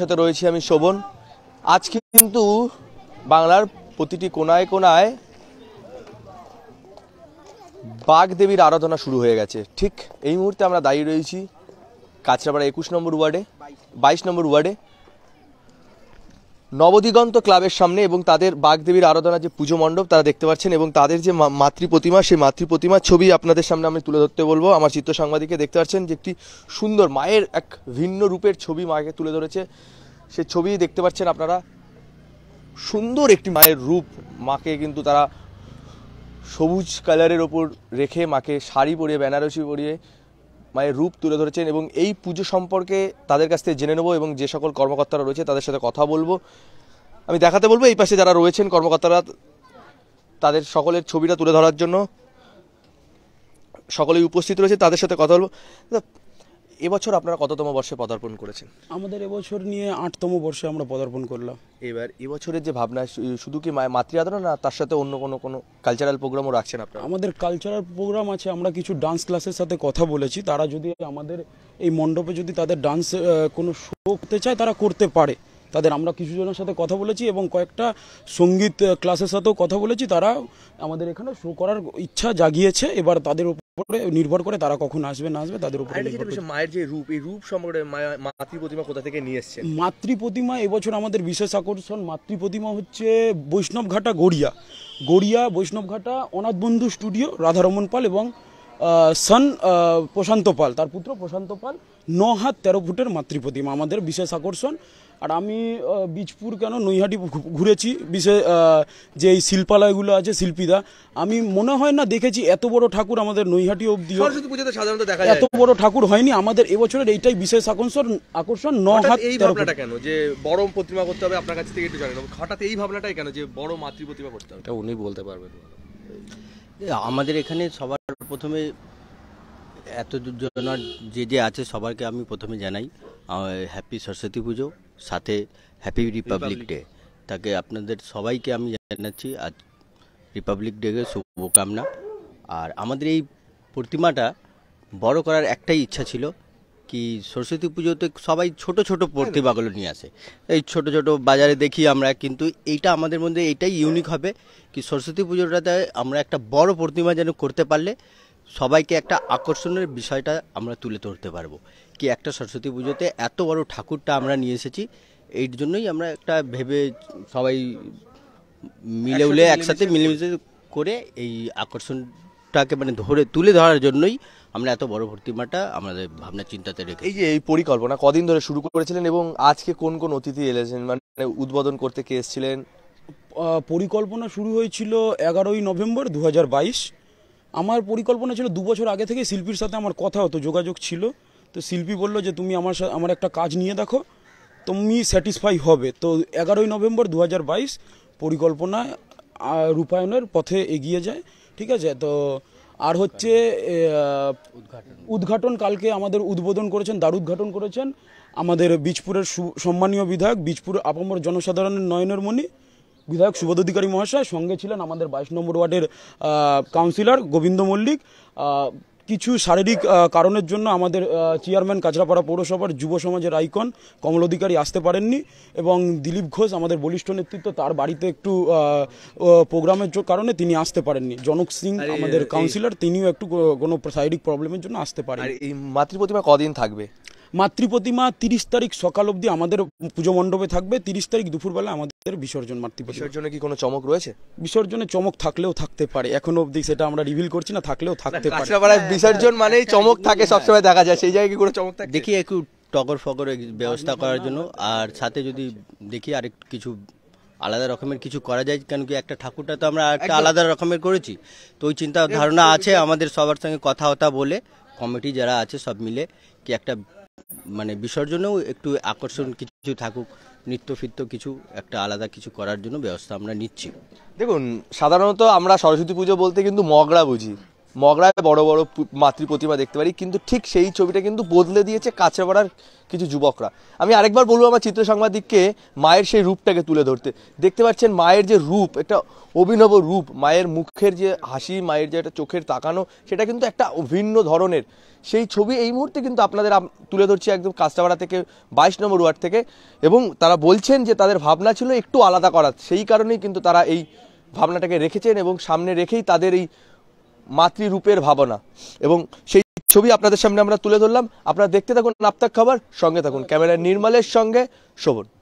সাথে রয়েছি আমি শোভন আজকে কিন্তু বাংলার প্রতিটি কোনায় কোনায় দেবীর আরাধনা শুরু হয়ে গেছে ঠিক এই মুহূর্তে আমরা দাঁড়িয়ে রয়েছি কাছড়াপাড়া একুশ নম্বর ওয়ার্ডে বাইশ নম্বর ওয়ার্ডে নবদিগন্ত ক্লাবের সামনে এবং তাদের বাগদেবীর আরাধনা যে পুজো মণ্ডপ তারা দেখতে পাচ্ছেন এবং তাদের যে মাতৃ প্রতিমা সেই মাতৃ প্রতিমার ছবি আপনাদের সামনে আমি তুলে ধরতে বলবো আমার চিত্র সাংবাদিককে দেখতে পাচ্ছেন যে একটি সুন্দর মায়ের এক ভিন্ন রূপের ছবি মাকে তুলে ধরেছে সে ছবি দেখতে পাচ্ছেন আপনারা সুন্দর একটি মায়ের রূপ মাকে কিন্তু তারা সবুজ কালারের ওপর রেখে মাকে শাড়ি পরিয়ে বেনারসি পরিয়ে মায়ের রূপ তুলে ধরেছেন এবং এই পুজো সম্পর্কে তাদের কাছ থেকে জেনে নেবো এবং যে সকল কর্মকর্তারা রয়েছে তাদের সাথে কথা বলবো আমি দেখাতে বলবো এই পাশে যারা রয়েছেন কর্মকর্তারা তাদের সকলের ছবিটা তুলে ধরার জন্য সকলেই উপস্থিত রয়েছে তাদের সাথে কথা বলবো এবছর আপনারা কততম বর্ষে পদার্পণ করেছেন আমাদের এবছর নিয়ে আটতম বর্ষে আমরা পদার্পণ করলাম এবার এবছরের যে ভাবনা শুধু কি মাতৃ আদরণ না তার সাথে অন্য কোনো কোনো কালচারাল প্রোগ্রামও রাখছেন আপনারা আমাদের কালচারাল প্রোগ্রাম আছে আমরা কিছু ডান্স ক্লাসের সাথে কথা বলেছি তারা যদি আমাদের এই মণ্ডপে যদি তাদের ডান্স কোনো শো করতে চায় তারা করতে পারে তাদের আমরা কিছু জনের সাথে কথা বলেছি এবং কয়েকটা সঙ্গীত ক্লাসের সাথেও কথা বলেছি তারা আমাদের এখানে শো করার ইচ্ছা জাগিয়েছে এবার তাদের উপরে নির্ভর করে তারা কখন আসবে না আসবে তাদের উপরে মায়ের যে রূপ এই রূপ সম্পর্কে মাতৃ প্রতিমা কোথা থেকে নিয়ে এসছে মাতৃ প্রতিমা এবছর আমাদের বিশেষ আকর্ষণ মাতৃ প্রতিমা হচ্ছে বৈষ্ণবঘাটা গড়িয়া গড়িয়া বৈষ্ণবঘাটা অনাথ বন্ধু স্টুডিও রাধারমন পাল এবং সন প্রশান্ত পাল তার পুত্র প্রশান্ত পাল ন হাত তেরো ফুটের মাতৃ প্রতিমা আমাদের বিশেষ আকর্ষণ আর আমি বীজপুর কেন নৈহাটি ঘুরেছি বিশেষ যে এই শিল্পালয়গুলো আছে শিল্পীরা আমি মনে হয় না দেখেছি এত বড় ঠাকুর আমাদের নৈহাটি অব্দি সাধারণত দেখা এত বড় ঠাকুর হয়নি আমাদের এবছরের এইটাই বিশেষ আকর্ষণ আকর্ষণ ন হাত এই ভাবনাটা কেন যে বড় প্রতিমা করতে হবে আপনার কাছ থেকে একটু জানেন হঠাৎ এই ভাবনাটাই কেন যে বড় মাতৃ প্রতিমা করতে হবে এটা উনি বলতে পারবেন আমাদের এখানে সবার প্রথমে এত জনার যে যে আছে সবাইকে আমি প্রথমে জানাই হ্যাপি সরস্বতী পুজো সাথে হ্যাপি রিপাবলিক ডে তাকে আপনাদের সবাইকে আমি জানাচ্ছি আজ রিপাবলিক ডেকে শুভকামনা আর আমাদের এই প্রতিমাটা বড় করার একটাই ইচ্ছা ছিল কি সরস্বতী পুজোতে সবাই ছোট ছোট প্রতিমাগুলো নিয়ে আসে এই ছোট ছোট বাজারে দেখি আমরা কিন্তু এইটা আমাদের মধ্যে এইটাই ইউনিক হবে কি সরস্বতী পুজোটাতে আমরা একটা বড় প্রতিমা যেন করতে পারলে সবাইকে একটা আকর্ষণের বিষয়টা আমরা তুলে ধরতে পারবো কি একটা সরস্বতী পুজোতে এত বড় ঠাকুরটা আমরা নিয়ে এসেছি এই জন্যই আমরা একটা ভেবে সবাই মিলে উলে একসাথে মিলেমিশে করে এই আকর্ষণটাকে মানে ধরে তুলে ধরার জন্যই আমরা এত বড় প্রতিমাটা আমাদের ভাবনা চিন্তাতে রেখে এই যে এই পরিকল্পনা কদিন ধরে শুরু করেছিলেন এবং আজকে কোন কোন অতিথি এলেছেন মানে উদ্বোধন করতে কে এসেছিলেন পরিকল্পনা শুরু হয়েছিল এগারোই নভেম্বর দু আমার পরিকল্পনা ছিল দু বছর আগে থেকে শিল্পীর সাথে আমার কথা হতো যোগাযোগ ছিল তো শিল্পী বললো যে তুমি আমার আমার একটা কাজ নিয়ে দেখো তুমি স্যাটিসফাই হবে তো এগারোই নভেম্বর দু পরিকল্পনা রূপায়ণের পথে এগিয়ে যায় ঠিক আছে তো আর হচ্ছে উদ্ঘাটন কালকে আমাদের উদ্বোধন করেছেন দ্বার উদ্ঘাটন করেছেন আমাদের বীজপুরের সম্মানীয় বিধায়ক বীজপুর আপামর জনসাধারণের নয়নের মণি বিধায়ক সুবোধ অধিকারী মহাশয় সঙ্গে ছিলেন আমাদের বাইশ নম্বর ওয়ার্ডের কাউন্সিলর গোবিন্দ মল্লিক কিছু শারীরিক কারণের জন্য আমাদের চেয়ারম্যান কাঁচরাপাড়া পৌরসভার যুব সমাজের আইকন কমল অধিকারী আসতে পারেননি এবং দিলীপ ঘোষ আমাদের বলিষ্ঠ নেতৃত্ব তার বাড়িতে একটু প্রোগ্রামের কারণে তিনি আসতে পারেননি জনক সিং আমাদের কাউন্সিলর তিনিও একটু কোনো শারীরিক প্রবলেমের জন্য আসতে পারেন মাতৃ মাতৃপ্রতিমা কদিন থাকবে মাতৃপ্রতিমা তিরিশ তারিখ সকাল অবধি আমাদের পুজো মণ্ডপে থাকবে তিরিশ তারিখ দুপুরবেলা আমাদের বিসর্জন মাতৃপ্রতিমা বিসর্জনে কি কোনো চমক রয়েছে বিসর্জনে চমক থাকলেও থাকতে পারে এখন অবধি সেটা আমরা রিভিল করছি না থাকলেও থাকতে পারে হ্যাঁ, বিসর্জন হ্যাঁ, মানেই চমক থাকে সবসময় দেখা যায় সেই জায়গায় কোনো চমক থাকে দেখি একটু টগর ফগর ব্যবস্থা করার জন্য আর সাথে যদি দেখি আর কিছু আলাদা রকমের কিছু করা যায় কেন কি একটা ঠাকুরটা তো আমরা একটা আলাদা রকমের করেছি তো ওই চিন্তা ধারণা আছে আমাদের সবার সঙ্গে কথা বলে কমিটি যারা আছে সব মিলে কি একটা মানে বিসর্জনেও একটু আকর্ষণ কিছু থাকুক ফিত্য কিছু একটা আলাদা কিছু করার জন্য ব্যবস্থা আমরা নিচ্ছি দেখুন সাধারণত আমরা সরস্বতী পুজো বলতে কিন্তু মগরা বুঝি মগরায় বড় বড় মাতৃ প্রতিমা দেখতে পারি কিন্তু ঠিক সেই ছবিটা কিন্তু বদলে দিয়েছে কাছেপাড়ার কিছু যুবকরা আমি আরেকবার বলবো আমার চিত্র সাংবাদিককে মায়ের সেই রূপটাকে তুলে ধরতে দেখতে পাচ্ছেন মায়ের যে রূপ একটা অভিনব রূপ মায়ের মুখের যে হাসি মায়ের যে একটা চোখের তাকানো সেটা কিন্তু একটা ভিন্ন ধরনের সেই ছবি এই মুহূর্তে কিন্তু আপনাদের তুলে ধরছি একদম কাস্টাপাড়া থেকে বাইশ নম্বর ওয়ার্ড থেকে এবং তারা বলছেন যে তাদের ভাবনা ছিল একটু আলাদা করার সেই কারণেই কিন্তু তারা এই ভাবনাটাকে রেখেছেন এবং সামনে রেখেই তাদের এই মাতৃরূপের ভাবনা এবং সেই ছবি আপনাদের সামনে আমরা তুলে ধরলাম আপনারা দেখতে থাকুন আফতাক খাবার সঙ্গে থাকুন ক্যামেরার নির্মালের সঙ্গে শোভন